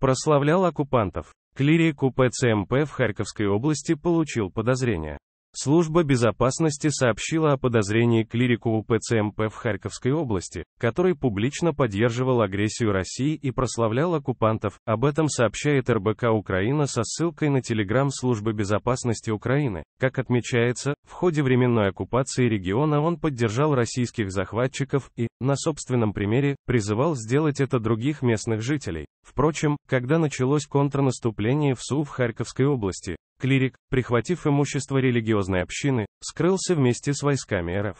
прославлял оккупантов. Клирик УПЦМП эм в Харьковской области получил подозрение. Служба безопасности сообщила о подозрении клирику УПЦМП в Харьковской области, который публично поддерживал агрессию России и прославлял оккупантов. Об этом сообщает РБК Украина со ссылкой на телеграм службы безопасности Украины. Как отмечается, в ходе временной оккупации региона он поддержал российских захватчиков и, на собственном примере, призывал сделать это других местных жителей. Впрочем, когда началось контрнаступление в СУ в Харьковской области, Клирик, прихватив имущество религиозной общины, скрылся вместе с войсками РФ.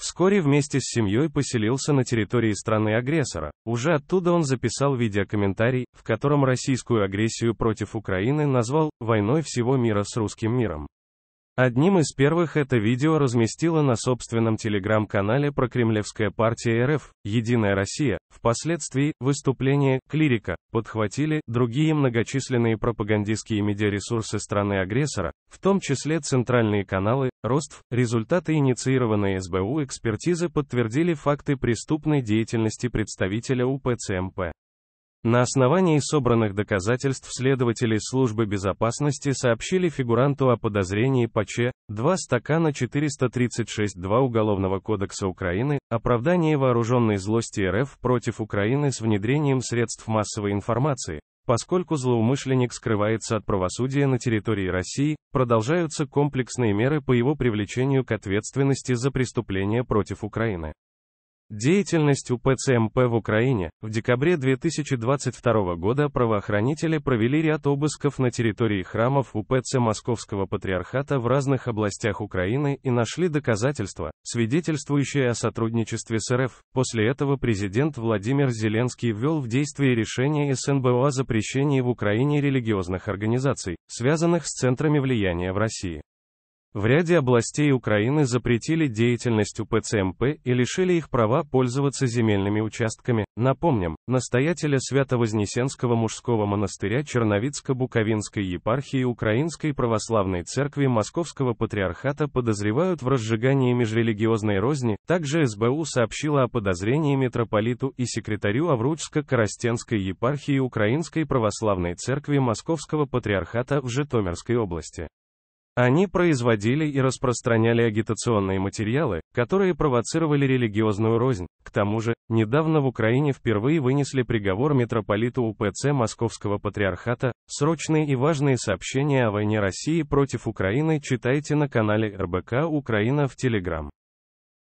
Вскоре вместе с семьей поселился на территории страны-агрессора. Уже оттуда он записал видеокомментарий, в котором российскую агрессию против Украины назвал «войной всего мира с русским миром». Одним из первых это видео разместила на собственном телеграм-канале про Кремлевская партия РФ, Единая Россия. Впоследствии, выступление «Клирика» подхватили другие многочисленные пропагандистские медиаресурсы страны-агрессора, в том числе центральные каналы, РОСТВ. Результаты инициированной СБУ экспертизы подтвердили факты преступной деятельности представителя УПЦМП. На основании собранных доказательств следователи службы безопасности сообщили фигуранту о подозрении по Ч. 2 стакана 436.2 Уголовного кодекса Украины, оправдание вооруженной злости РФ против Украины с внедрением средств массовой информации, Поскольку злоумышленник скрывается от правосудия на территории России, продолжаются комплексные меры по его привлечению к ответственности за преступления против Украины. Деятельность УПЦМП в Украине. В декабре 2022 года правоохранители провели ряд обысков на территории храмов УПЦ Московского Патриархата в разных областях Украины и нашли доказательства, свидетельствующие о сотрудничестве с РФ. После этого президент Владимир Зеленский ввел в действие решение СНБО о запрещении в Украине религиозных организаций, связанных с центрами влияния в России. В ряде областей Украины запретили деятельность УПЦМП и лишили их права пользоваться земельными участками. Напомним, настоятеля Свято-Вознесенского мужского монастыря Черновицко-Буковинской епархии Украинской Православной Церкви Московского Патриархата подозревают в разжигании межрелигиозной розни. Также СБУ сообщила о подозрении митрополиту и секретарю Авручско-Коростенской епархии Украинской Православной Церкви Московского Патриархата в Житомирской области. Они производили и распространяли агитационные материалы, которые провоцировали религиозную рознь. К тому же, недавно в Украине впервые вынесли приговор митрополиту УПЦ Московского патриархата. Срочные и важные сообщения о войне России против Украины читайте на канале РБК Украина в Телеграм.